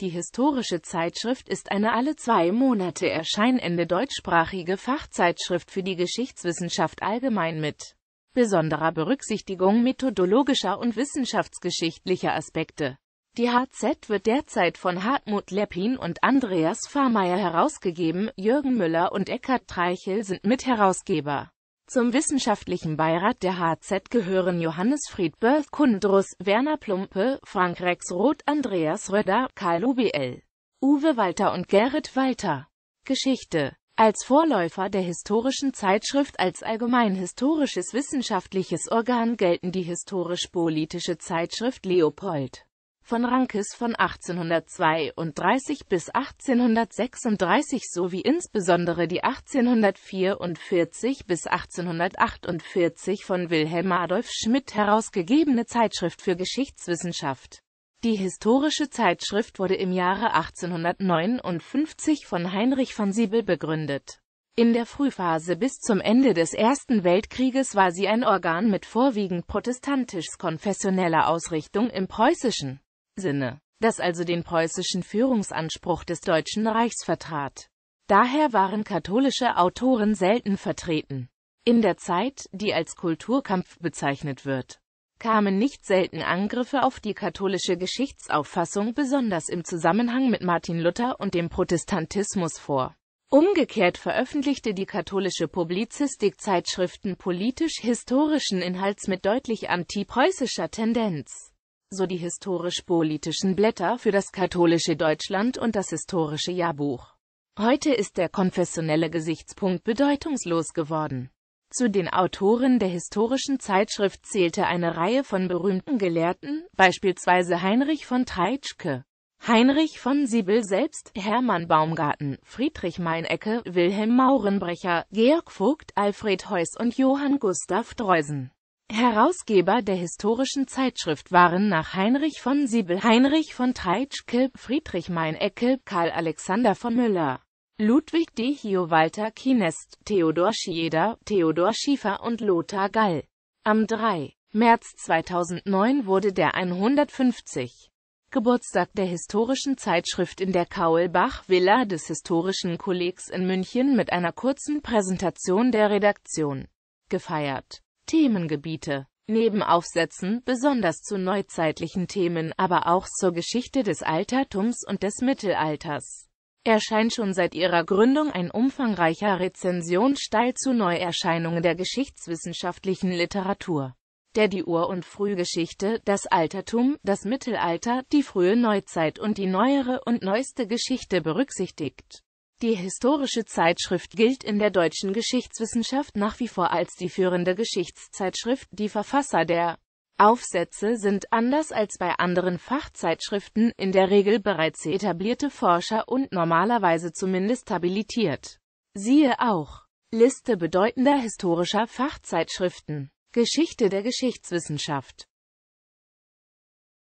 Die historische Zeitschrift ist eine alle zwei Monate erscheinende deutschsprachige Fachzeitschrift für die Geschichtswissenschaft allgemein mit besonderer Berücksichtigung methodologischer und wissenschaftsgeschichtlicher Aspekte. Die HZ wird derzeit von Hartmut Leppin und Andreas Fahrmeier herausgegeben, Jürgen Müller und Eckhard Treichel sind Mitherausgeber. Zum wissenschaftlichen Beirat der HZ gehören Johannes Friedberg, Kundrus, Werner Plumpe, Frank Rex Roth, Andreas Röder, Karl UBL, Uwe Walter und Gerrit Walter. Geschichte als Vorläufer der historischen Zeitschrift als allgemein historisches wissenschaftliches Organ gelten die historisch-politische Zeitschrift Leopold von Rankes von 1832 bis 1836 sowie insbesondere die 1844 bis 1848 von Wilhelm Adolf Schmidt herausgegebene Zeitschrift für Geschichtswissenschaft. Die historische Zeitschrift wurde im Jahre 1859 von Heinrich von Siebel begründet. In der Frühphase bis zum Ende des Ersten Weltkrieges war sie ein Organ mit vorwiegend protestantisch-konfessioneller Ausrichtung im preußischen Sinne, das also den preußischen Führungsanspruch des Deutschen Reichs vertrat. Daher waren katholische Autoren selten vertreten. In der Zeit, die als Kulturkampf bezeichnet wird, kamen nicht selten Angriffe auf die katholische Geschichtsauffassung besonders im Zusammenhang mit Martin Luther und dem Protestantismus vor. Umgekehrt veröffentlichte die katholische Publizistik Zeitschriften politisch-historischen Inhalts mit deutlich antipreußischer Tendenz so die historisch-politischen Blätter für das katholische Deutschland und das historische Jahrbuch. Heute ist der konfessionelle Gesichtspunkt bedeutungslos geworden. Zu den Autoren der historischen Zeitschrift zählte eine Reihe von berühmten Gelehrten, beispielsweise Heinrich von Treitschke, Heinrich von Siebel selbst, Hermann Baumgarten, Friedrich Meinecke, Wilhelm Maurenbrecher, Georg Vogt, Alfred Heuss und Johann Gustav Dreusen. Herausgeber der historischen Zeitschrift waren nach Heinrich von Siebel, Heinrich von Treitschke, Friedrich Meinecke, Karl Alexander von Müller, Ludwig Dechio, Walter Kienest, Theodor Schieder, Theodor Schiefer und Lothar Gall. Am 3. März 2009 wurde der 150. Geburtstag der historischen Zeitschrift in der Kaulbach-Villa des Historischen Kollegs in München mit einer kurzen Präsentation der Redaktion gefeiert. Themengebiete. Neben Aufsätzen, besonders zu neuzeitlichen Themen, aber auch zur Geschichte des Altertums und des Mittelalters, erscheint schon seit ihrer Gründung ein umfangreicher Rezensionsstall zu Neuerscheinungen der geschichtswissenschaftlichen Literatur, der die Ur- und Frühgeschichte, das Altertum, das Mittelalter, die frühe Neuzeit und die neuere und neueste Geschichte berücksichtigt. Die historische Zeitschrift gilt in der deutschen Geschichtswissenschaft nach wie vor als die führende Geschichtszeitschrift. Die Verfasser der Aufsätze sind anders als bei anderen Fachzeitschriften in der Regel bereits etablierte Forscher und normalerweise zumindest habilitiert. Siehe auch Liste bedeutender historischer Fachzeitschriften Geschichte der Geschichtswissenschaft